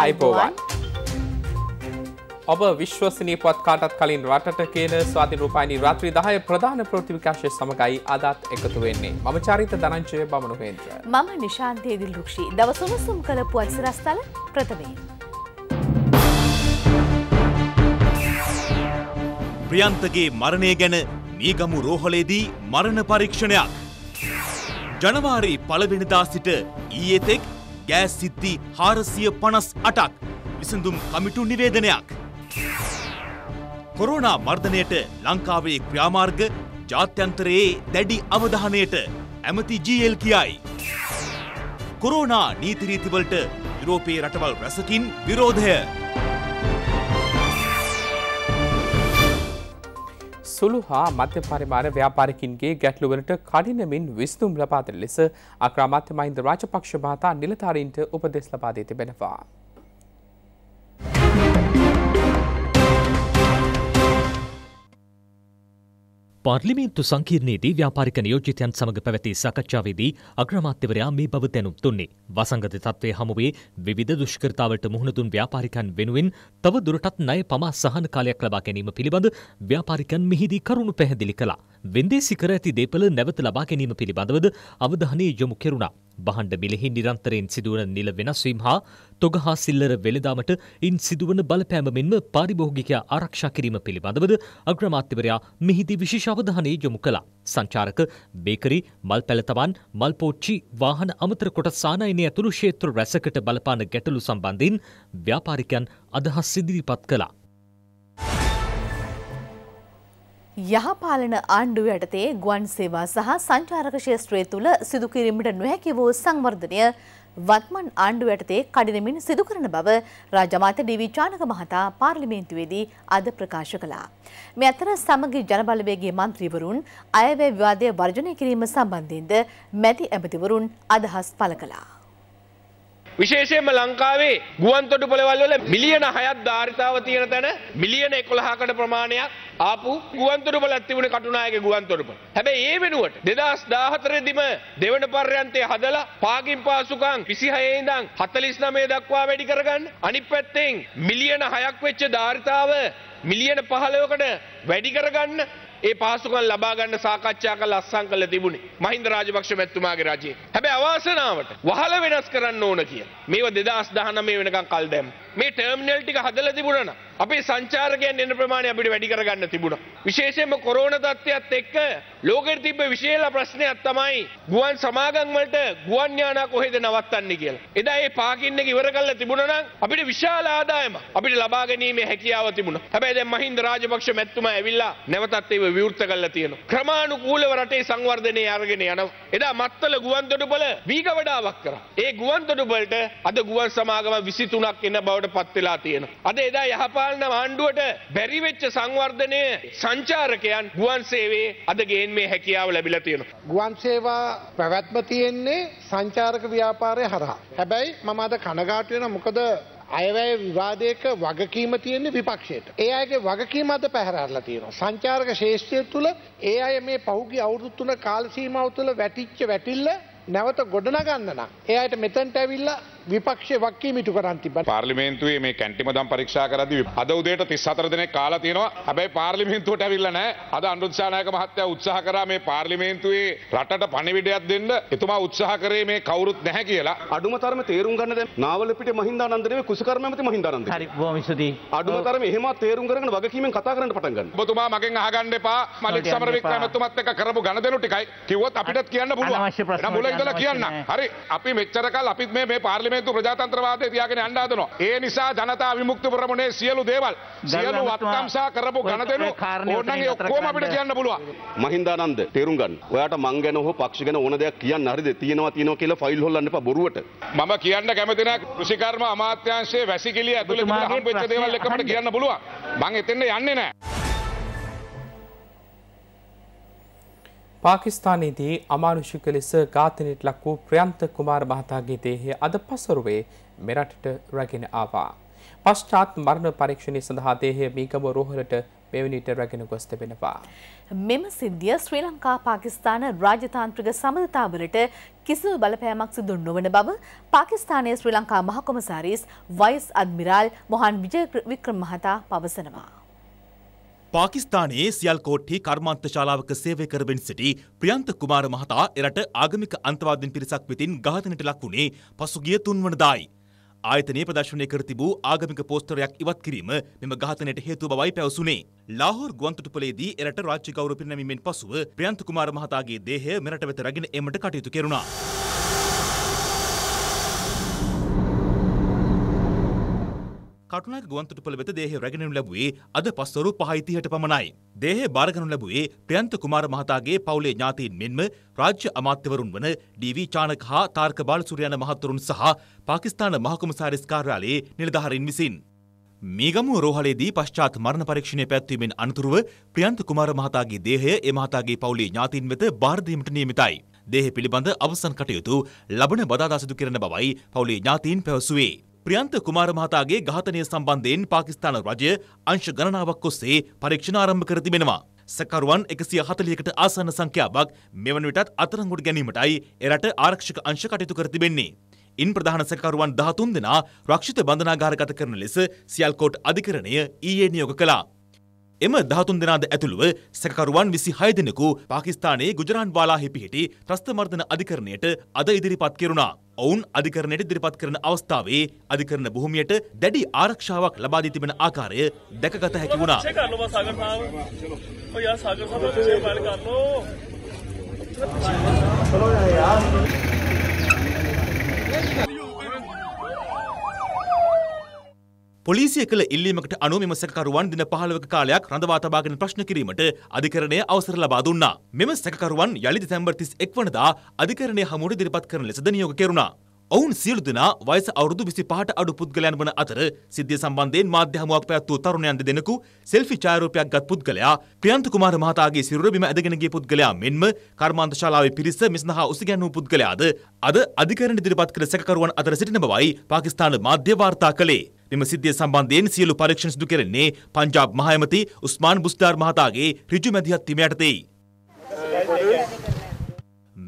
අයිබෝවන් ඔබ විශ්වසනී පත්කාටත් කලින් රටට කියන ස්වාති රූපානි රාත්‍රී දහය ප්‍රධාන ප්‍රෘතිවිකාශය සමඟයි අදත් එකතු වෙන්නේ මම චරිත දනංචය බමනුපේන්ත්‍ර මම නිශාන්තයේදිල් රුක්ෂි දවසුවසුම් කළ පුවත්සිරස්ථල ප්‍රථමයෙන්. ප්‍රියන්තගේ මරණය ගැන නියගමු රෝහලේදී මරණ පරීක්ෂණයක්. ජනවාරි පළවෙනිදා සිට ඊයේතෙක් ගෑස් සිද්ධි හාරසිය පනස් අටක් විසඳුම් කමිටු නිවේදනයක්. කොරෝනා මර්ධනයට ලංකාවේ ක්‍රියාමාර්ග ජාත්‍යන්තරයේ දැඩි අවධානයට ඇමති ජල් කියයි. කොරෝනා නීතිරීතිවලට යුරෝපයේ රටවල් රැසකින් විරෝධය. සුළු හා මධ්‍ය පරිමාර ව්‍යාපාරිකින්ගේ ගැටලුවලට කඩිනමින් විස්තුම් ලබාදර ලෙස අක්‍රාමාත්‍ය මහින්ද රාජපක්ෂ මහතා නිලධාරීන්ට උපදෙස් ලබා දී තිබෙනවා. පාර්ලිමේන්තු සංකීර්ණයේදී ව්‍යාපාරික නියෝජිතයන් සමඟ පැවති සාකච්ඡාවේදී අග්‍රමාත්‍යවරයා මේ බව දැනුම් දුන්නේ. වසංගත තත්ත්වය හමුවේ විවිධ දුෂ්කරතාවලට මුහුණ දුන් ව්‍යාපාරිකයන් වෙනුවෙන් තව දුරටත් ණය පමා සහන කාලයක් ලබා ගැනීම පිළිබඳ ව්‍යාපාරිකයන් මෙහිදී කරුණු පැහැදිලි කළා. වෙන්දේසි කර ඇති දේපල නැවත ලබා ගැනීම පිළිබඳවද අවධානය යොමු කෙරුණා. බහන්ඩ මිලෙහි නිරන්තරයෙන් සිදුවන නිල වෙනස්වීම් හා තොග හා සිල්ලර වෙළදාමට ඉන් සිදුවන බලපෑම මෙන්ම පාරිභෝගිකයා ආරක්ෂා කිරීම පිළිබඳවද අග්‍රමාත්‍යවරයා මෙහිදී විශේෂ අවධානය යොමු කළා. සංචාරක බේකරි මල් පැලතවන් මල් පෝච්චි වාහන අමතර කොට සානයිනය ඇතුළු ක්ෂේත්‍ර රැසකට බලපාන ගැටලු සම්බන්ධින් ව්‍යාපාරිකයන් අදහස් ඉදිරිපත් කළා. යහපාලන ආණ්ඩුව යටතේ ගුවන් සේවා සහ සංචාරක ශේත්‍රය තුළ සිදු කිරීමට නොහැකි වූ සංවර්ධනය වත්මන් ආණ්ඩුව යටතේ කඩිනමින් සිදු කරන බව රාජමාත ඩීවී චානක මහතා පාර්ලිමේන්තුවේදී අද ප්‍රකාශ කළා. මේ අතර සමගි ජනබලවේගේ මන්ත්‍රීවරුන් අයවැය විවාදය වර්ජනය කිරීම සම්බන්ධයෙන්ද මැති ඇමතිවරුන් අදහස් පළ කළා. විශේෂයෙන්ම ලංකාවේ ගුවන් තොටුපළවල් වල මිලියන 6ක් ධාරිතාව තියෙන තැන මිලියන 11කට ප්‍රමාණයක් ආපු ගුවන් තොටුපළක් තිබුණේ කටුනායකගේ ගුවන් තොටුපළ. හැබැයි ඒ වෙනුවට 2014ෙදිම දෙවන පර්යන්තය හදලා පාගින් පාසුකම් 26 ඉඳන් 49 දක්වා වැඩි කරගන්න. අනිත් පැත්තෙන් මිලියන 6ක් වෙච්ච ධාරිතාව මිලියන 15කට වැඩි කරගන්න ඒ පහසුකම් ලබා ගන්න සාකච්ඡා කළ අස්සම් කළ තිබුණේ මහින්ද රාජපක්ෂ මැතිතුමාගේ රජයේ. හැබැයි අවාසනාවට වහල වෙනස් කරන්න ඕන කියලා. මේව 2019 වෙනකන් කල් දැම්මා. මේ ටර්මිනල් ටික හදලා තිබුණා නම් අපේ සංචාරකයන් එන ප්‍රමාණය අපිට වැඩි කරගන්න තිබුණා. විශේෂයෙන්ම කොරෝනා තත්ත්වයත් එක්ක ලෝකෙට තිබ්බ විශේෂ ප්‍රශ්නයක් තමයි ගුවන් සමාගම් වලට ගුවන් යානා කොහෙද නවත්තන්නේ කියලා. එදා ඒ පාකින් එක ඉවර කරලා තිබුණා නම් අපිට විශාල ආදායමක් අපිට ලබා ගැනීමේ හැකියාව තිබුණා. හැබැයි දැන් මහින්ද රාජපක්ෂ මැතිතුමා ඇවිල්ලා නැවතත් ඒව විවෘත කරලා තියෙනවා. ක්‍රමානුකූලව රටේ සංවර්ධනය අරගෙන යනවා. එදා මත්තල ගුවන් තොටුපළ වීග වඩාවක් කරා. ඒ ගුවන් තොටුපළට අද ගුවන් සමාගම 23ක් එන බවට බවට පත්වෙලා තියෙන. අද එදා යහපාලන ආණ්ඩුවට බැරිවෙච්ච සංවර්ධනය සංචාරකයන් ගුවන් සේවේ අද ගේන් මේ හැකියාව ලැබිලා තියෙනවා. ගුවන් සේවා පැවැත්ම තියෙන්නේ සංචාරක ව්‍යාපාරය හරහා. හැබැයි මම අද කනගාටු වෙනවා මොකද අයවැය විවාදයක වගකීම තියෙන්නේ විපක්ෂයට. ඒ අයගේ වගකීම අද පැහැරලා තියෙනවා. සංචාරක ශේෂ්ත්‍රය තුළ ඒ අය මේ පහුගිය අවුරුදු තුන කාල සීමාව තුළ වැටිච්ච වැටිල්ල නැවත ගොඩනගන්න නම් ඒ අයට මෙතනට ඇවිල්ලා විපක්ෂ වක්කී මිටු කරන්ති පාර්ලිමේන්තුවේ මේ කැන්ටිම දම් පරීක්ෂා කරදී අද උදේට 34 දිනක් කාලා තියෙනවා. හැබැයි පාර්ලිමේන්තුවට ඇවිල්ලා නැහැ. අද අනුරුද්ධානායක මහත්තයා උත්සාහ කරා මේ පාර්ලිමේන්තුවේ රටට පණිවිඩයක් දෙන්න. එතුමා උත්සාහ කරේ මේ කවුරුත් නැහැ කියලා. අඩුම තරමේ තේරුම් ගන්න දැන් නාවලපිටිය මහින්දානන්ද නෙවෙයි කුසකර්මැමති මහින්දානන්ද. හරි බොහොම ස්තුතියි. අඩුම තරමේ එහෙම තේරුම් කරගෙන වගකීමෙන් කතා කරන්න පටන් ගන්න. ඔබතුමා මගෙන් අහගන්න එපා. මලික් සමරවික්‍රමතුමත් එක්ක කරපු ගණදෙනු ටිකයි කිව්වොත් අපිටත් කියන්න පුළුවන්. මුලින්දලා කියන්න. හරි අපි මෙච්චර කල් අපිත් මේ මේ පාර්ලිමේන්තුවේ දෙමේතු ප්‍රජාතන්ත්‍රවාදය තියාගෙන යන්න හදනවා. ඒ නිසා ජනතා විමුක්ති ප්‍රමුණේ සියලු දේවල් සියලු වත්කම්සා කරපු ගණදෙනු ඕනනම් ඔක්කොම අපිට කියන්න පුළුවන්. මහින්දානන්ද තේරුම් ගන්න. ඔයාට මං ගැන හෝ පක්ෂ ගැන ඕන දෙයක් කියන්න හරිද? තියෙනවා තියෙනවා කියලා ෆයිල් හොල්ලන්න එපා බොරුවට. මම කියන්න කැමති නැහැ කෘෂිකර්ම අමාත්‍යාංශයේ වැසිකිළිය ඇතුළේ තිබුණු හම්බෙච්ච දේවල් එකකට කියන්න පුළුවන්. මං එතෙන්ට යන්නේ නැහැ. පාකිස්ානයේදී අමානුෂික ලෙස ඝාතනයට ලක් වූ ප්‍රයන්ත කුමාර මහතාගේ දේහය අද පසරුවේ මෙරටට රැගෙන ආවා. පශ්චාත් මරණ පරීක්ෂණය සඳහා දේහය මීගම රෝහලට මෙවැනිට රැගෙන ගොස් තිබෙනවා. මෙම සිද්ධිය ශ්‍රී ලංකා පාකිස්තාන රාජතාන්ත්‍රික සමඳතාවලට කිසිදු බලපෑමක් සිදු නොවන බව පාකිස්තානයේ ශ්‍රී ලංකා මහකොමසාරිස් වයිස් අද්මිරාල් මොහන් විජය වික්‍රම මහතා පවසනවා. පාකිස්ානයේ සියල් කෝට්ටි කර්මාන්ත ශාලාවක සේවය කරවෙන් සිටි ප්‍රියන්ත කුමාර මහතා එරට ආගමික අන්තවාදෙන් පිරිසක් වෙතින් ඝාතනයට ලක් වුණේ පසුගිය තුන්වනදායි. ආයතනයේ ප්‍රදර්ශනය කර තිබූ ආගමික පෝස්ටරයක් ඉවත් කිරීම මෙම ඝාතනයට හේතුව බවයි පැවසුනේ. ලාහෝර් ගුවන්තොටුපලේදී එරට රාජ්‍ය ගෞරව පිරිනැමීමෙන් පසුව ප්‍රියන්ත කුමාර මහතාගේ දේහය මෙරට වෙත රැගෙන ඒමට කටයුතු කෙරුණා. කටුනායක ගුවන්තොටුපළ වෙත දේහය රැගෙනු ලැබුවේ අද පස්වරු 5:30ට පමණයි. දේහය බාරගනු ලැබුවේ ප්‍රියන්ත කුමාර මහතාගේ පවුලේ ඥාතීන් මෙන්ම රාජ්‍ය අමාත්‍යවරුන් වන ඩී.වී. චානක හා තාර්ක බාලසූරියන මහතුරුන් සහ පාකිස්තාන මහකොමසාරිස් කාර්යාලයේ නිලධාරීන් විසින්. මීගමුව රෝහලේදී පශ්චාත් මරණ පරීක්ෂණය පැවැත්වීමෙන් අනතුරුව ප්‍රියන්ත කුමාර මහතාගේ දේහය ඒ මහතාගේ පවුලේ ඥාතීන් වෙත බාර දීමට නියමිතයි. දේහ පිළිබඳ අවසන් කටයුතු ලබන බදාදා සිදු කරන බවයි පවුලේ ඥාතීන් පැවසුවේ. ප්‍රියන්ත කුමාර මහතාගේ ඝාතනය සම්බන්ධයෙන් පාකිස්තාන රජය අංශ ගණනාවක් ඔස්සේ පරීක්ෂණ ආරම්භ කර තිබෙනවා. සැකරුවන් එකසිය හතලියකට ආසන්න සංඛ්‍යාවක් මෙවන විටත් අතරංගොඩ ගැනීමටයි එරට ආරක්ෂක අංශ කටයුතු කර තිබෙන්නේ. ඉන් ප්‍රධාන සැකරුවන් දහතුන් දෙනා රක්ෂිත බන්ධනාගාරගත කරන ලෙස සියල්කෝට් අධිකරණය ඊයේ නියෝග කළා. එම දහතුන් දෙනාද ඇතුළුව සැකකරුවන් විසි හය දෙනෙකු පාකිස්ානයේ ගුජරාන්වාලාහි පිහිටි ත්‍රස්ථමර්ධන අධිකරණයට අද ඉදිරිපත් කෙරුණා. ඔවුන් අධිකරණයට ඉදිරිපත් කරන අවස්ථාවේ අධිකරණ භූමියට දැඩි ආරක්ෂාවක් ලබා දී තිබෙන ආකාරය දැකගත හැකි වුණා. चलो यार පොලිසිය කළ ඉල්ලීමකට අනුව මෙම සැකකරුවන් දින 15ක කාලයක් රඳවා තබාගෙන ප්‍රශ්න කිරීමට අධිකරණය අවසර ලබා දුන්නා. මෙම සැකකරුවන් යළි දෙසැම්බර් 31 වනදා අධිකරණය හමුවට ඉදිරිපත් කරන ලෙසද නියෝග කෙරුණා. ඔවුන් සියලු දෙනා වයස අවුරුදු 25ට අඩු පුද්ගලයන් වන අතර සිද්ධිය සම්බන්ධයෙන් මාධ්‍ය හමුවක් පැවැත් වූ තරුණයන් දෙදෙනෙකු සෙල්ෆි ඡායාරූපයක් ගත් පුද්ගලයා ප්‍රියන්ත කුමාර මහතාගේ සිරුර බිම ඇදගෙන ගිය පුද්ගලයා මෙන්ම කර්මාන්ත ශාලාවේ පිරිස මිසඳහා උසිගැන් වූ පුද්ගලයාද අද අධිකරණ ඉදිරිපත් කළ සැකකරුවන් අතර සිටින බවයි පාකිස්තාන මාධ්‍ය වාර්තා කළේ. මෙම සිද්ධිය සම්බන්ධයෙන් සියලු පරීක්ෂණ සිදු කෙරෙන්නේ පංජාබ් මහ ඇමති උස්මාන් බුස්දාර් මහතාගේ ඍජු මැදිහත් තීම යටතේයි.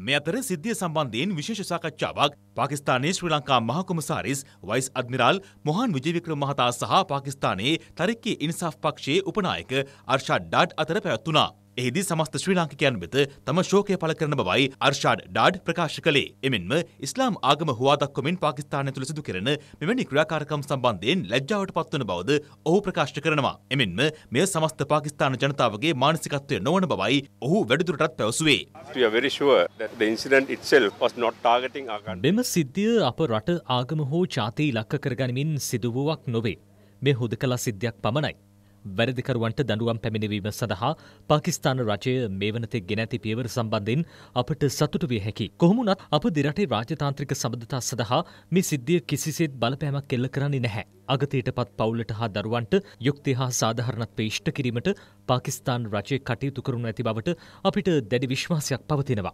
මේ අතර සිද්ධිය සම්බන්ධයෙන් විශේෂ සාකච්ඡාවක් පාකිස්තානයේ ශ්‍රී ලංකා මහකොමසාරිස් වයිස් අද්මිරාල් මොහන් විජේවික්‍රම මහතා සහ පාකිස්තානයේ තරික්කේ ඉන්සාෆ් පක්ෂයේ උපනායක අර්ෂාඩ් ඩාට් අතර පැවැත්වුණා. එහිදී සමස්ත ශ්‍රී ලාංකිකයන් වෙත තම ශෝකය පළ කරන බවයි අර්ෂාඩ් ඩාඩ් ප්‍රකාශ කළේ. එමෙන්ම ඉස්ලාම් ආගම හුවා දක්වමින් පාකිස්තානය තුළ සිදු කෙරෙන මෙවැනි ක්‍රියාකාරකම් සම්බන්ධයෙන් ලැජ්ජාවට පත්වන බවද ඔහු ප්‍රකාශ කරනවා. එමෙන්ම මෙය සමස්ත පාකිස්තාන ජනතාවගේ මානසිකත්වය නොවන බවයි ඔහු වැඩිදුරටත් පැවසුවේ. මෙම සිද්ධිය අප රට ආගම හෝ ජාතිය ඉලක්ක කරගනිමින් සිදුවුවක් නොවේ. මේ හුදකලා සිද්ධියක් පමණයි. වැරදිකරුවන්ට දඩුවම් පැමිණවීම සඳහා පාකිස්ාන රජය මේ වනතේ ගෙනැති පියවර සම්බන්ධින් අපට සතුට විය හැකි. කොහොමුණත් අප දිරටේ රාජතාන්ත්‍රික සබඳතා සඳහා මේ සිද්ධිය කිසිසේත් බලපෑමක් කෙල්ල කරන්නේ නැහැ. අගතයට පත් පවුලට හා දරුවන්ට යුක්ති හා සාධහරණත් පේෂ්ට කිරීමට පාකිස්ාන් රජය කටයුතු කරුණු ඇති බවට අපිට දැඩි විශ්වාසයක් පවතිනවා.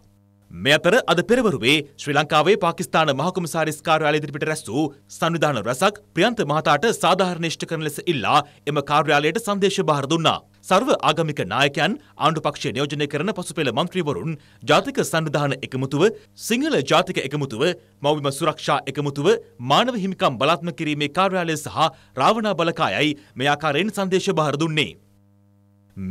මේ අතර අද පෙරවරුවේ ශ්‍රී ලංකාවේ පාකිස්ාන මහකුමසාරිස් කාර්යාලය ඉදිරිපිට රැස් වූ සංවිධාන රැසක් ප්‍රියන්ත මහතාට සාධාරණේෂ්ඨ කරන ලෙස ඉල්ලා එම කාර්යාලයට සංදේශ බාර දුන්නා. සර්ව ආගමික නායකයන් ආණ්ඩු පක්ෂය නියෝජනය කරන පසුපෙළ මන්ත්‍රීවරුන් ජාතික සංවිධාන එකමුතුව සිංහල ජාතික එකමුතුව මෞවිම සුරක්ෂා එකමුතුව මානව හිමිකම් බලාත්ම කිරීමේ කාර්යාලය සහ රාවණා බලකායයි මේ ආකාරයෙන් සංදේශ බාර දුන්නේ.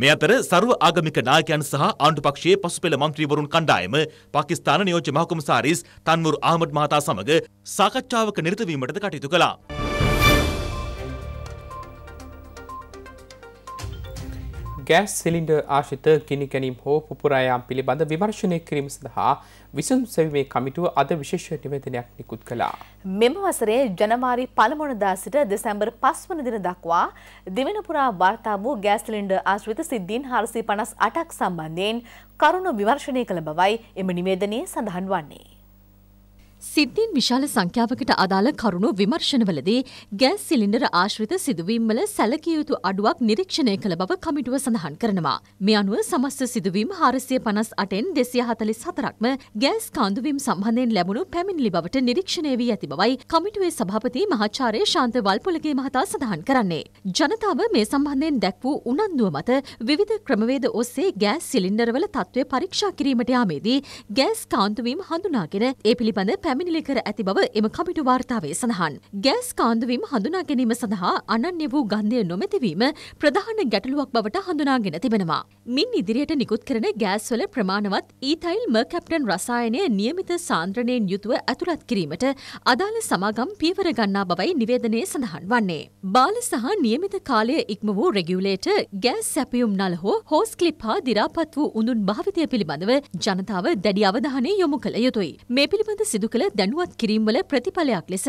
මේ අතර සරුව ආගමික නායකයන් සහ ආණ්ඩුපක්ෂයේ පසුපෙළ මන්ත්‍රීවරුන් කණ්ඩායම පාකිස්තාන නියෝජ්‍ය මහකොමසාරිස් තන්මුර් ආහමඩ් මහතා සමග සාකච්ඡාවක නිරත වීමටද කටයුතු කළා. ගෑස් සිලින්ඩර් ආශිත ගිනි කැනීම් හෝ පුපුරායම් පිළිබඳ විමර්ශනය කිරීම සඳහා විසුම් සැවීමේ කමිටුව අද විශේෂ නිවේදනයක් නිකුත් කළා. මෙම වසරේ ජනවාරි පළමුවනදා සිට දෙසැම්බර් 5 වන දින දක්වා දෙවන පුරා වාර්තා වූ ගෑස් සිලින්ඩර් ආශ්‍රිත සිද්ධීන් 458ක් සම්බන්ධයෙන් කරුණු විමර්ශනය කළ බවයි එම නිවේදනයේ සඳහන් වන්නේ. සිද්ධීන් විශාල සංඛ්‍යාවකට අදාළ කරුණු විමර්ශනවලදී ගෑස් සිලින්ඩර ආශ්‍රිත සිදුවීම්වල සැලකිය යුතු අඩුවක් නිරීක්ෂණය කළ බව කමිටුව සඳහන් කරනවා. මේ අනුව සමස්ත සිදුවීම් හාරසිය පනස් අටෙන් දෙසිය හතලිස් හතරක්ම ගෑස් කාන්දුවීම් සම්බන්ධයෙන් ලැබුණු පැමිණිලි බවට නිරීක්ෂණය වී ඇති බවයි කමිටුවේ සභාපති මහාචාර්ය ශාන්ත වල්පොලගේ මහතා සඳහන් කරන්නේ. ජනතාව මේ සම්බන්ධයෙන් දැක් වූ උනන්දුව මත විවිධ ක්‍රමවේද ඔස්සේ ගෑස් සිලින්ඩරවල තත්ත්වය පරීක්ෂා කිරීමට යාමේදී ගෑස් කාන්දුවීම් හඳුනාගෙන ඒ පිළිබඳ පැමිණිලි කර ඇති බව එම කමිටු වාර්තාවේ සඳහන්. ගෑස් කාන්දුවීම හඳුනා ගැනීම සඳහා අනන්‍ය වූ ගන්ධය නොමැතිවීම ප්‍රධාන ගැටලුවක් බවට හඳුනාගෙන තිබෙනවා. මින් ඉදිරියට නිකුත් කරන ගෑස්වල ප්‍රමාණවත් ඊතයිල් මර්කැප්ටන් රසායනය නියමිත සාන්ද්‍රණයෙන් යුතුව ඇතුළත් කිරීමට අදාළ සමාගම් පියවර ගන්නා බවයි නිවේදනයේ සඳහන් වන්නේ. බාල සහ නියමිත කාලය ඉක්ම වූ රෙගියුලේටර් ගෑස් සැපියුම් නල හෝ හෝස් ක්ලිප් හා දිරාපත් වූ උඳුන් භාවිතය පිළිබඳව ජනතාව දැඩි අවධානය යොමු කළ යුතුයි. මේ පිළිබඳ සිදු කළ වල දැනුවත් කිරීම්වල ප්‍රතිඵලයක් ලෙස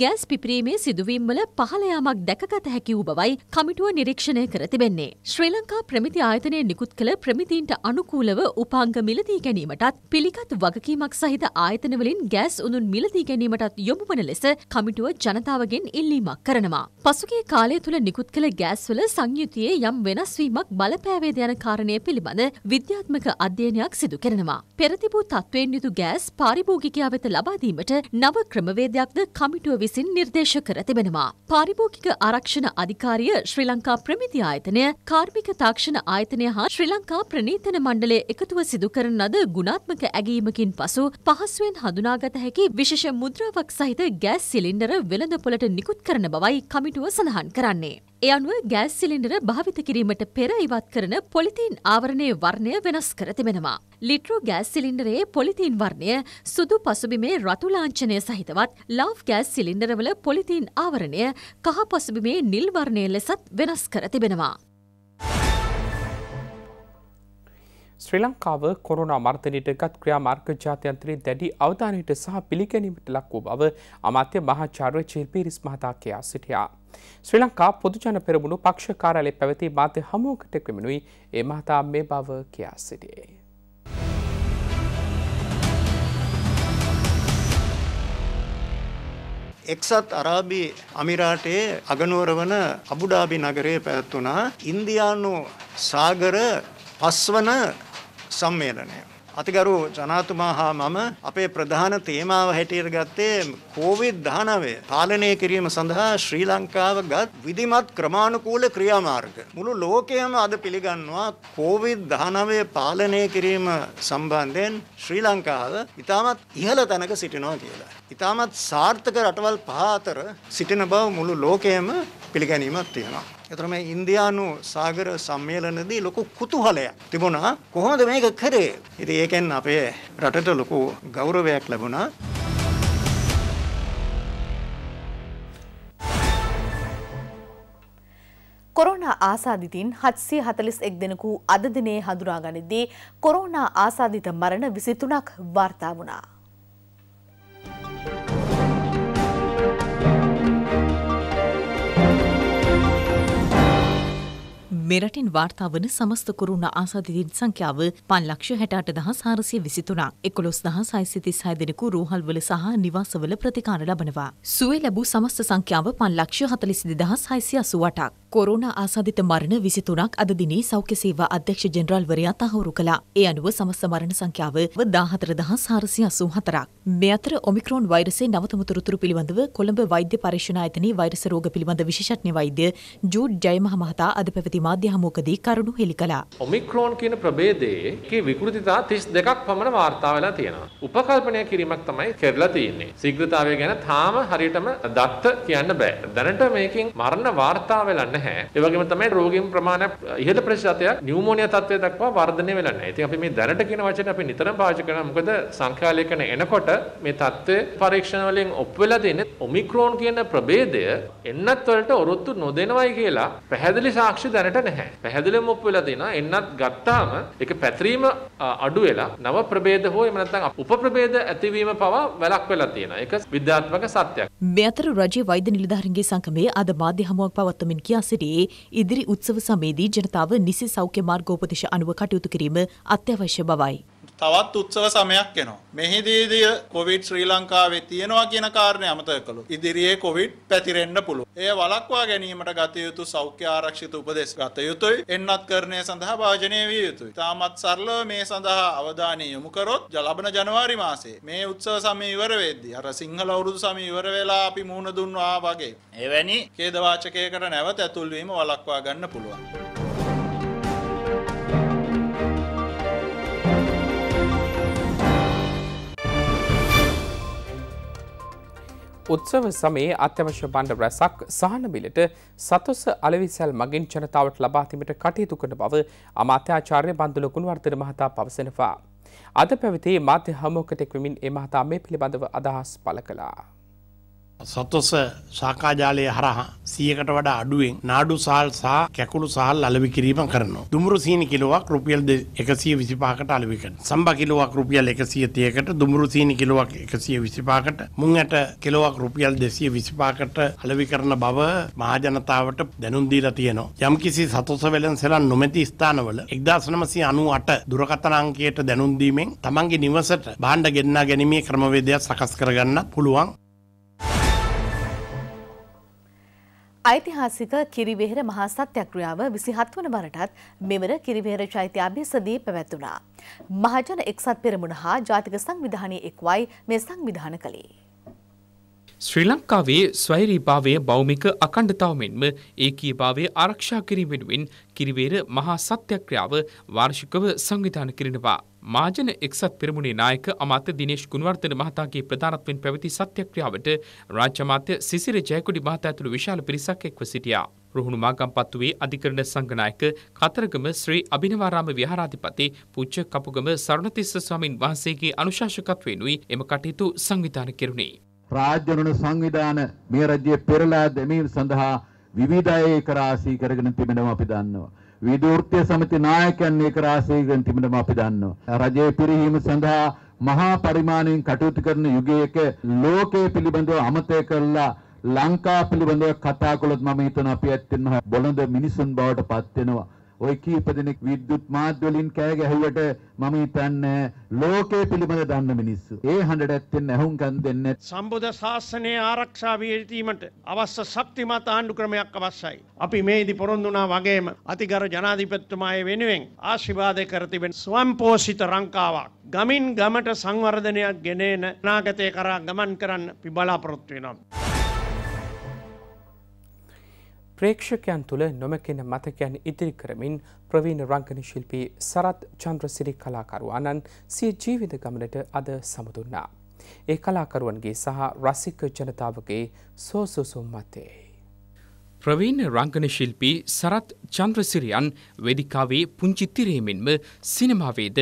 ගෑස් පිපරීමේ සිදුවීම්වල පහළයාමක් දැකගත හැකි වූ බවයි කමිටුව නිරීක්ෂණය කර තිබෙන්නේ. ශ්‍රී ලංකා ප්‍රමිති ආයතනය නිකුත් කළ ප්‍රමිතීන්ට අනුකූලව උපාංග මිලදී ගැනීමටත් පිළිගත් වගකීමක් සහිත ආයතනවලින් ගෑස් උනුන් මිලදී ගැනීමටත් යොමුවන ලෙස කමිටුව ජනතාවගෙන් ඉල්ලීමක් කරනවා. පසුගේ කාලය තුළ නිකුත් කළ ගෑස්වල සංයුතියේ යම් වෙනස්වීමක් බලපෑවේද යන කාරණය පිළිබඳ විද්‍යාත්මක අධ්‍යයනයක් සිදු කරනවා. පෙරතිබූ තත්ත්වයෙන් යුතු ගෑස් පාරිභෝගිකයා වෙත ලබා ලබාදීමට නව ක්‍රමවේදයක්ද කමිටුව විසින් නිර්දේශ කර තිබෙනවා. පාරිභෝගික ආරක්ෂණ අධිකාරිය ශ්‍රී ලංකා ප්‍රමිති ආයතනය කාර්මික තාක්ෂණ ආයතනය හා ශ්‍රී ලංකා ප්‍රනීතන මණ්ඩලය එකතුව සිදුකරන ලද ගුණාත්මක ඇගීමකින් පසු පහසුවෙන් හඳුනාගත හැකි විශේෂ මුද්‍රාවක් සහිත ගෑස් සිලින්ඩර වෙළඳපොලට නිකුත් කරන බවයි කමිටුව සඳහන් කරන්නේ. ඒ අනුව ගෑස් සිලින්ඩර භාවිත කිරීමට පෙර ඉවත් කරන පොලිතීන් ආවරණය වර්ණය වෙනස් කර තිබෙනවා. ලිට්‍රෝ ගෑස් සිලින්ඩරයේ පොලිතීන් වර්ණය සුදු පසුබිමේ රතු ලාංඡනය සහිතවත් ලාව් ගෑස් සිලින්ඩරවල පොලිතීන් ආවරණය කහ පසුබිමේ නිල් වර්ණය ලෙසත් වෙනස් කර තිබෙනවා. ශ්‍රී ලංකාව කොරුණ අමර්තනයට ගත් ක්‍රියා මාර්ග ජාත්‍යන්ත්‍රයේ දැඩි අවධානයට සහ පිළිගැනීමට ලක් වූ බව අමාත්‍ය මහාචාර්ය චිල්පීරිස් මහතා කියා සිටියා. ශ්‍රී ලංකා පොදුජන පෙරමුණු පක්ෂ කාරලය පැවති මාධ්‍ය හමුවකට කමිනුයි ඒ මහතා මේ බව කියා සිටියේ. එක්සත් අරාබි අමිරාටයේ අගනුවර වන අබුඩාබි නගරයේ පැවැත්වුණා ඉන්දියානු සාගර පස්වන සම්මේලනය. අතිගරු ජනාතුමා හා මම අපේ ප්‍රධාන තේමාව හැටියට ගත්තේ කෝවිඩ් 19 පාලනය කිරීම සඳහා ශ්‍රී ලංකාව ගත් විධිමත් ක්‍රමානුකූල ක්‍රියාමාර්ග මුළු ලෝකයම අද පිළිගන්නවා කෝවිඩ් 19 පාලනය කිරීම සම්බන්ධයෙන් ශ්‍රී ලංකාව ඉතාමත් ඉහළ තැනක සිටිනවා කියලා. ඉතාමත් සාර්ථක රටවල් පහ අතර සිටින බව මුළු ලෝකයේම පිළිගැනීමක් තියෙනවා. එතකොට මේ ඉන්දියානු සාගර සම්මේලනයේදී ලොකු කුතුහලයක් තිබුණා. කොහොමද මේක කරේ? ඉතින් ඒකෙන් අපේ රටට ලොකු ගෞරවයක් ලැබුණා. කොරෝනා ආසාධිතින් හත්සේ හතලිස් එක් දෙනකු අද දිනේ හඳුනාගනිද්දී කොරෝනා ආසාධිත මරණ විසිතුනක් වාර්තා වුණා. මෙරටින් වාර්තාාවන සමස්ත කරුණ ආසාධිතින් සංඛ්‍යාව පන්ලක්ෂ හැටාට දහස් හාරසිය විසිතුනා එකොළොස් දහ සයිසිති සයදෙනෙකු රෝහල්වල සහ නිවාසවල ප්‍රතිකාර ලබනවා. සුවේ ලැබූ සමස්ත සංඛ්‍යාව පන්ලක්ෂ හතලිසිදි දහස් හයිසිය අසුවටක්. කොරුණ ආසාධිත මරණ විසිතුනක් අද දිනේ සෞඛ්‍ය සේවා අධ්‍යක්ෂ ජෙනරල්වරයා තහවුරු කළා. ඒ අනුව සමස්ත මරණ සංඛ්‍යාව දාහතර දහස් හාරසි අසූ හතරක්. මේ අතර ඔමික්‍රෝන් වෛරසේ නවතම තුරතුරු පිළිබඳව කොළඹ වෛද්‍ය පරීක්ෂණ ආයතනයේ වෛරස රෝග පිළිබඳ විශේෂඥ වෛද්‍ය ජූඩ් ජයමහ මහතා අද පැවති මාධ්‍ය හමුවකදී කරුණු හෙළි කළා. ඔමික්‍රෝන් කියන ප්‍රභේදයේ කී විකෘතිතා 32ක් පමණ වාර්තා වෙලා තියෙනවා. උපකල්පනය කිරීමක් තමයි කරලා තියෙන්නේ. ශීඝ්‍රතාවය ගැන තාම හරියටම දත්ත කියන්න බෑ. දැනට මේකෙන් මරණ වාර්තා වෙලා නැහැ. නැහැ. ඒ වගේම තමයි රෝගීන් ප්‍රමාණයක් ඉහළ ප්‍රතිශතයක් නියුමෝනියා තත්ත්වය දක්වා වර්ධනය වෙලා නැහැ. ඉතින් අපි මේ දැනට කියන වචනේ අපි නිතරම පාවිච්චි කරනවා. මොකද සංඛ්‍යාලේඛන එනකොට මේ தત્ත්වය පරීක්ෂණ වලින් ඔප්පු වෙලා තියෙන්නේ ඔමික්‍රෝන් කියන ප්‍රභේදය එන්නත් වලට ඔරොත්තු නොදෙනවයි කියලා පැහැදිලි සාක්ෂි දැනට නැහැ. පැහැදිලිවම ඔප්පු වෙලා තියෙනවා. එන්නත් ගත්තාම ඒක පැතරීම අඩු වෙලා නව ප්‍රභේද හෝ එහෙම නැත්නම් උප ප්‍රභේද ඇතිවීම පවා වැළක් වෙලා තියෙනවා. ඒක විද්‍යාත්මක සත්‍යයක්. මේ අතර රජයේ වෛද්‍ය නිලධාරීන්ගේ සංගමයේ අද මාධ්‍ය හමුවක් පවත්වමින් කියා වසරේ ඉදිරි උත්සව සමයේදී ජනතාව නිසි සෞඛ්‍ය මාර්ගෝපදේශ අනුව කටයුතු කිරීම අත්‍යවශ්‍ය බවයි. තවත් උත්සව සමයක් එනවා. මෙහිදීදී කොවිඩ් ශ්‍රී ලංකාවේ තියෙනවා කියන කාරණය අමතක කළොත් ඉදිරියේ කොවිඩ් පැතිරෙන්න පුළුවන්. එය වළක්වා ගැනීමට ගත යුතු සෞඛ්‍ය ආරක්ෂිත උපදෙස් ගත යුතුයි. එන්නත්කරණය සඳහා භාජනය විය යුතුයි. තාමත් සරලව මේ සඳහා අවධානය යොමු කරොත් ලබන ජනවාරි මාසයේ මේ උත්සව සමය ඉවර වෙද්දී අර සිංහල අවුරුදු සමය ඉවර වෙලා අපි මුහුණ දුන්නා වගේ එවැනි ඛේදවාචකයකට නැවත ඇතුල් වීම වළක්වා ගන්න පුළුවන්. උත්සව සමයේ අත්‍යවශ්‍ය බණ්ඩ රැසක් සහනමිලට සතුස අලවිසැල් මගින් ජනතාවට ලබාතිමට කටයුතු කරන බව අමාත්‍යාචාර්ය බන්දුල ගුණවර්ධන මහතා පවසනවා. අද පැවති මාධ්‍ය හමුවකට එක්වමින් ඒ මහතා මේ පිළිබඳව අදහස් පළ කළා. සත්වස ශාකාජාලය හරහා සියකට වඩා අඩුවෙන් නාඩු සාල් සහ කැකුළු සහල් අලවි කිරීම කරනවා. දුමුරු සීනි කිලෝවක් රුපියල් 125කට අලවි කරනවා. සම්බා කිලෝවක් රුපියල් 130කට, දුමුරු සීනි කිලෝවක් 125කට, මුං ඇට කිලෝවක් රුපියල් 225කට අලවි කරන බව මහජනතාවට දැනුම් දීලා තියෙනවා. යම්කිසි සත්වස වෙළඳසැලන් නොමැති ස්ථානවල 1998 දුරකථන අංකයට දැනුම් දීමෙන් තමන්ගේ නිවසට භාණ්ඩ ගෙන්නා ගැනීමේ ක්‍රමවේදයක් සකස් කරගන්න පුළුවන්. ඓතිහාසික කිරිවෙහෙර මහා සත්‍යක්‍රියාව 27 වන වරටත් මෙවර කිරිවෙහෙර චෛත්‍ය අභියසදී පැවැත්ුණා. මහජන එක්සත් පෙරමුණ හා ජාතික සංවිධානය එක්වයි මේ සංවිධාන කළේ. ශ්‍රී ලංකාවේ ස්වෛරීභාවය බෞමික අකණ්ඩතාව මෙන්ම ඒකීභාවය ආරක්ෂා කිරීම වෙනුවෙන් කිරිවේර මහා සත්‍යක්‍රියාව වාර්ෂිකව සංවිධාන කරනවා. මාජන එක්සත් පෙරමුණේ නායක අමාත්‍ය දිනේශ් ගුණවර්ධන මහතාගේ ප්‍රධානත්වයෙන් පැවති සත්‍යක්‍රියාවට රාජ්‍ය අමාත්‍ය සිසිර ජයකොඩි මහතා ඇතුළු විශාල පිරිසක් එක්ව සිටියා. රුහුණු මාගම් පත්තුවේ අධිකරණ සංඝනායක කතරගම ශ්‍රී අභිනවාරාම විහාරාධිපති පූජ්‍ය කපුගම සරණතිස්ස ස්වාමින් වහන්සේගේ අනුශාසකත්වයෙන්ුයි එම කටයුතු සංවිධානය කෙරුණේ. රාජ්‍යනුන සංවිධාන මේ රජයේ පෙරලා දැමීම සඳහා විවිධයේ කරාසී කරගෙන තිබෙනවා අපි දන්නවා. විදූර්ත්‍ය සමිති නායකයන් ඒක රාසී කරගෙන තිබෙනවා අපි දන්නවා. රජයේ පිරිහීම සඳහා මහා පරිමාණයෙන් කටයුතු කරන යුගයක ලෝකයේ පිළිබඳව අමතක කරලා ලංකා පිළිබඳව කතා කළොත් මම හිතනවා අපි ඇත්තෙන්ම බොළඳ මිනිසුන් බවට පත් වෙනවා. ওই කීප දෙනෙක් විද්‍යුත් මාධ්‍ය වලින් කෑ ගැහුවට මම හිතන්නේ ලෝකයේ පිළිබඳ දන්න මිනිස්සු. ඒ හඬට ඇත්තෙන් ඇහුම්කන් දෙන්නේ සම්බුද්ධ ශාසනය ආරක්ෂා වී සිටීමට අවශ්‍ය ශක්තිමත් ආණ්ඩු ක්‍රමයක් අවශ්‍යයි. අපි මේදී පොරොන්දු වුණා වගේම අතිගරු ජනාධිපතිතුමා වෙනුවෙන් ආශිර්වාද කර තිබෙන ස්වයංපෝෂිත රංකාවක් ගමින් ගමට සංවර්ධනයක් ගෙනෙන අනාගතය කරා ගමන් කරන්න අපි බලාපොරොත්තු වෙනවා. ප්‍රේක්ෂකයන් තුළ නොමකෙන මතකයන් ඉදිරි කරමින් ප්‍රවීණ රංකන ශිල්පී සරත් චන්ද්‍රසිරි කලාකරුවානන් සිය ජීවිත ගමනට අද සමුදුන්නා. ඒ කලාකරුවන්ගේ සහ රසික ජනතාවගේ සෝසුසුම් මතයයි. ප්‍රවීණ රංගන ශිල්පී සරත් චන්ද්‍රසිරියන් වෙදිකාවේ පුංචිත්තිරේමෙන්ම සිනමාවේද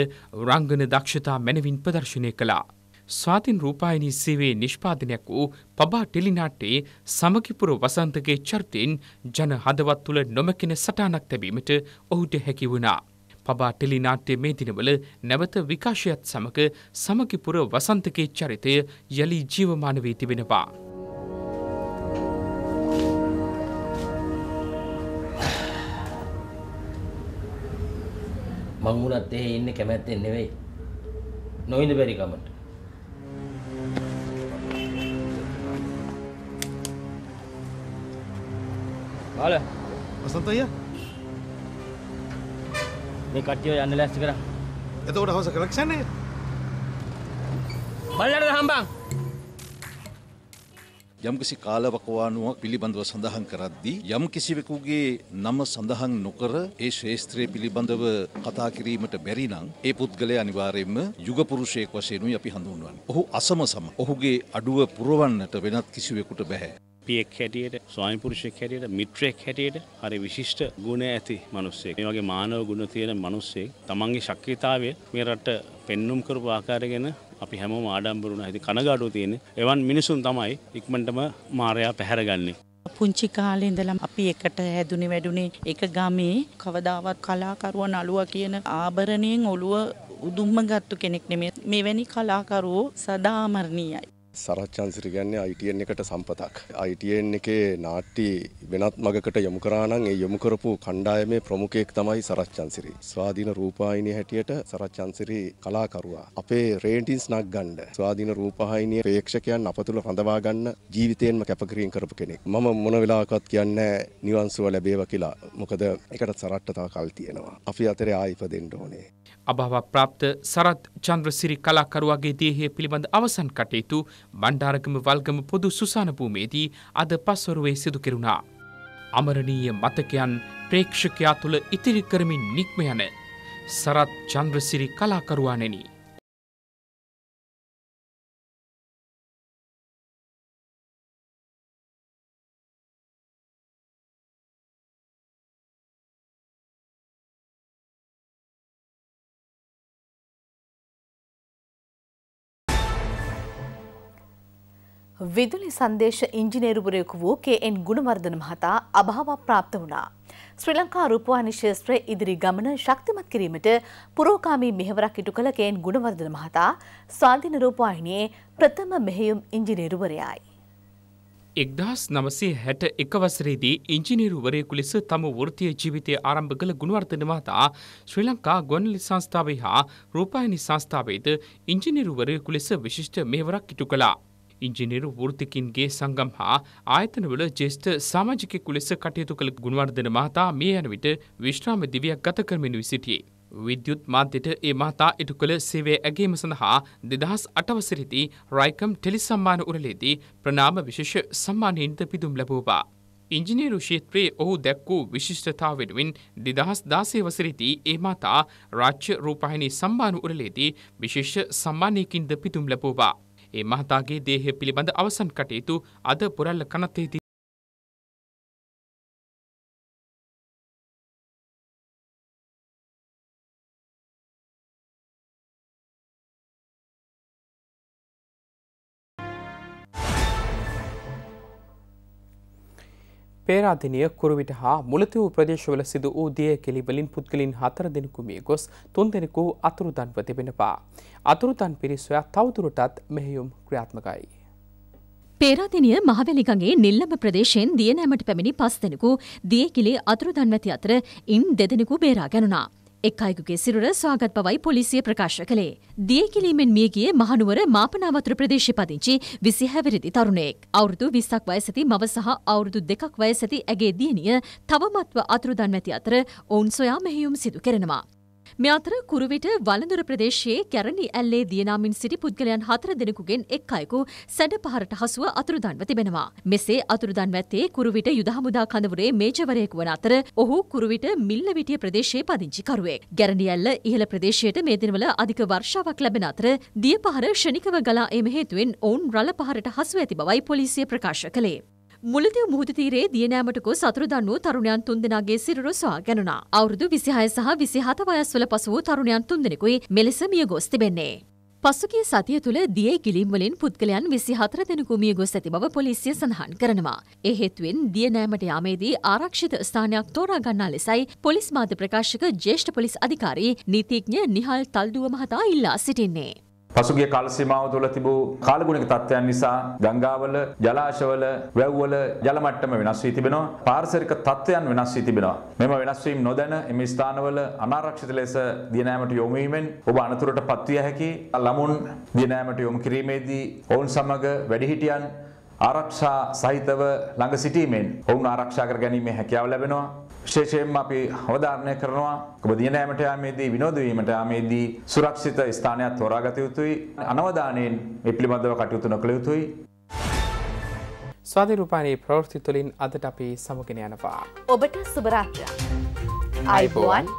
රංගන දක්ෂතා මැනවින් ප්‍රදර්ශනය කළා. ස්වාතින් රූපායිනී සේවේ නිෂ්පාදනයක් වූ පබා ටෙලිනාට්ටේ සමකිපුර වසන්තගේ චර්තයෙන් ජන හදවත් තුළ නොමැකෙන සටානක් තැබීමට ඔහුට හැකි වුණා. පබා ටෙලිනාට්‍ය මේ දිනවල නැවත විකාශයත් සමග සමකිපුර වසන්තකේ චරිතය යළි ජීවමාන වී තිබෙනවා. මංගුණත් එහෙ ඉන්න කැමැත්තෙන් නෙවෙයි. නොයිඳ බැරි කමට. බල. වසන්ත අයියා. මේ කට්ටිය යන්න ලෑස්ති කරා. එතකොට හවස කලෙක්ෂන් එක. බලන්නද හම්බන්. යම්කිසි කාලවකවානුවක් පිළිබඳව සඳහන් කරද්දී යම් කිසිවෙකුගේ නම සඳහන් නොකර ඒ ශේස්ත්‍රය පිළිබඳව කතා කිරීමට බැරි නම් ඒ පුද්ගලයා අනිවාර්යයෙන්ම යුගපුරුෂයෙක් වශයෙන් අපි හඳුන්වන්නේ. ඔහු අසමසම ඔහුගේ අඩුව පුරවන්නට වෙනත් කිසිවෙකුට බෑ. පියෙක් හැටියට ස්වාමි පුරුෂයෙක් හැටියට මිත්‍රයෙක් හැටියට හරි විශිෂ්ට ගුණ ඇති මිනිස්සෙක්. මේ වගේ මානව ගුණ තියෙන මිනිස්සෙක් තමන්ගේ ශක්තියතාවය මේ රට පෙන්눔 කරපු ආකාරය ගැන අපි හැමෝම ආඩම්බර වුණා. ඉතින් කනගාටුව තියෙන්නේ. එවන් මිනිසුන් තමයි ඉක්මනටම මායя පැහැරගන්නේ. පුංචි කාලේ ඉඳලම අපි එකට හැදුනේ වැඩුනේ එක ගමේ කවදාවත් කලාකරුවා නළුවා කියන ආභරණයෙන් ඔළුව උදුම්ම ගත්තු කෙනෙක් නෙමෙයි. මෙවැනි කලාකරුවෝ සදාමරණීයයි. සරච්චන්සිරි කියන්නේ ITN එකට සම්පතක්. ITN එකේ නාට්‍ය වෙනත් මගකට යොමු කරා නම් ඒ යොමු කරපු කණ්ඩායමේ ප්‍රමුඛයෙක් තමයි සරච්චන්සිරි. ස්වාධීන රූපවාහිනිය හැටියට සරච්චන්සිරි කලාකරුවා. අපේ රේටින්ස් නගගන්න ස්වාධීන රූපවාහිනිය ප්‍රේක්ෂකයන් අපතුල රඳවා ගන්න ජීවිතයෙන්ම කැපකිරීම කරපු කෙනෙක්. මම මොන වෙලාවකවත් කියන්නේ නිවන්සුව ලැබේවා කියලා. මොකද ඒකට සරට්ට තව කල් තියෙනවා. අපි අතරේ ආයිපදෙන්න ඕනේ. අභාව ප්‍රාප්ත සරත් චන්ද්‍රසිරි කලාකරුවාගේ දේහය පිළිබඳ අවසන් කටයුතු බණ්ඩාරකම වල්ගම පොදු සුසානපූමේදී අද පස්වරුවේ සිදු කෙරුණා. අමරණීය මතකයන් ප්‍රේක්ෂකයා තුළ ඉතිරි කරමින් නික්ම යන සරත් චන්ද්‍රසිරි කලාකරුවානෙනී. විදුලි සංදේශ ඉංජිනේරුවරයෙකු වූ කේඑන් ගුණවර්ධන මහතා අභාවක් ප්‍රාප්ත වුණා. ශ්‍රී ලංකා රූපවාහිනි ශාස්ත්‍රයේ ඉදිරි ගමන ශක්තිමත් කිරීමට පුරෝගාමී මෙහෙවරක් ඉටු කළ කේඑන් ගුණවර්ධන මහතා ස්වාධීන රූපවාහිනියේ ප්‍රථම මෙහෙයුම් ඉංජිනේරුවරයායි. එක්දහස් නමසේ හැට එක වසරේදී ඉංජිනීරුවරයෙකු ලෙස තම වෘතිය ජීවිතය ආරම්භ කළ ගුණවර්ධන මහතා ශ්‍රී ලංකා ගොන්ලි සංස්ථාවේ හා රූපයනි සංස්ථාවේද ඉංජිනීරුවරයෙකු ලෙස විශිෂ්ට මෙහෙවරක් ඉටු කළා. ඉංජිනේරු වෘතිකින්ගේ සංගම් හා ආයතනවල ජේෂ්ඨ සමාජිකෙකු ලෙස කටයුතු කළ ගුණවර්ධන මහතා මේ යන විට විශ්‍රාම දිවියක් ගත කරමිනුයි සිටියේ. විද්‍යුත් මාධ්‍යට ඒ මහතා ඉටු කළ සේවය ඇගේම සඳහා දෙදහස් අටවසරිති රයිකම් ටෙලි සම්මාන උරලේදී ප්‍රනාම විශේෂ සම්මානයෙන්ද පිදුම් ලැබූවා. ඉංජිනීරු ශේත්‍රයේ ඔහු දැක්වූ විශිෂ්ටතාව වෙනුවෙන් දෙදහස් දාසේ වසරිති ඒ මතා රාච්‍ය රූපහිනි සම්මාන උරලේදී විශේෂ සම්මානයකින්ද පිතුම් ලැබෝවා. ඒ මහතාගේ දේහය පිළිබඳ අවසන් කටයුතු අද පුරල්ල කනත්තේ පේරාදිනය කුරුවිට හා මුලති වූ ප්‍රදේශවල සිදු වූ දිය කෙලිවලින් පුද්ගලින් හතර දෙනෙකු මිය ගොස් තුන්දෙනෙකු අතුරුදන්ව තිබෙනවා. අතුරුදන් පිරිස්වයා තවදුරටත් මෙහෙයුම් ක්‍රියාත්මකයි. පේරාදිනිය මහවැලිගගේ නිල්ලම ප්‍රදේශයෙන් දියනෑමට පැමිණි පස් දෙනෙකු දියකිලේ අතුරුදන්වැති අතර ඉන් දෙදෙනෙකු බේරා ගැනුණා. එක් අයකුගේ සිරුර සොයාගත් බවයි පොලිසිය ප්‍රකාශ කළේ. දිය කිලීමෙන් මියගිය මහනුවර මාපනාවතුර ප්‍රදේශ පදිංචි විසි හැවිරිදි තරුණයෙක්. අවුරුදු විස්සක් වයසති මව සහ අවුරුදු දෙකක් වයසති ඇගේ දියණිය තවමත්ව අතුරුදන් මැති අතර ඔවුන් සොයා මෙහියුම් සිදු කරනවා. මේ අතර කුරුවිට වළඳුර ප්‍රදේශයේ කැරණි ඇල්ලේ දියනාමින් සිටි පුද්ගලයන් හතර දෙනෙකුගෙන් එක් අයෙකු සැඩ පහරට හසුව අතුරුදන්ව තිබෙනවා. මෙසේ අතුරුදන් වැත්තේ කුරුවිට යුද හමුදා කඳවුරේ මේජවරයෙකු වන අතර ඔහු කුරුවිට මිල්ලවිටිය ප්‍රදේශයේ පදිංචිකරුවෙක්. ගැරණි ඇල්ල ඉහළ ප්‍රදේශයට මේ දිනවල අධික වර්ෂාවක් ලැබෙන අතර දියපහර ක්ෂණිකව ගලා ඒම හේතුවෙන් ඔවුන් රළ පහරට හසු ඇති බවයි පොලිසිය ප්‍රකාශ කළේ. මුලදී මුහුද තීරයේ දියනෑමටකෝ සතුරුදන් වූ තරුණයන් තුන්දෙනාගේ සිරුරසවා ගැනුණා. අවුරුදු 26 සහ 27 වයස්වල පසු වූ තරුණයන් තුන්දෙනෙකුයි මෙලෙස මිය ගොස් තිබෙන්නේ. පසුගිය සතිය තුළ දියේ ගිලිම් වලින් පුද්ගලයන් 24 දෙනෙකු මිය ගොස් ඇති බව පොලිසිය සඳහන් කරනවා. ඒ හේතුවෙන් දිය නෑමට යාමේදී ආරක්ෂිත ස්ථානයක් තෝරා ගන්නා ලෙසයි පොලිස් මාධ්‍ය ප්‍රකාශක ජ්‍යෙෂ්ඨ පොලිස් අධිකාරී නීතිඥ නිහල් තල්දුව මහතා ඉල්ලා සිටින්නේ. පසුගිය කාල සීමාව තුළ තිබූ කාලගුණික තත්ත්වයන් නිසා ගංගාවල ජලාශවල වැව්වල ජල මට්ටම වෙනස් වී තිබෙනවා. පාරිසරික තත්ත්වයන් වෙනස් වී තිබෙනවා. මෙම වෙනස් වීම නොදැන එම ස්ථානවල අනාරක්ෂිත ලෙස දියනෑමට යොමු වීමෙන් ඔබ අනතුරට පත්විය හැකි ළමුන් දියනෑමට යොමු කිරීමේදී ඔවුන් සමග වැඩිහිටියන් ආරක්ෂා සහිතව ළඟ සිටීමෙන් ඔවුන් ආරක්ෂා කර ගැනීමේ හැකියාව ලැබෙනවා විශේෂයෙන්ම අපි අවධාරණය කරනවා ඔබ දිනෑමට යාමේදී විනෝද වීමට යාමේදී සුරක්ෂිත ස්ථානයක් තෝරාගත යුතුයි අනවධානයෙන් මේ පිළිබඳව කටයුතු නොකළ යුතුයි ස්වාධිරූපානයේ ප්‍රවෘත්ති තුළින් අදට අපි සමුගෙන යනවා ඔබට සුභරාත්‍රයක් අයිබෝන්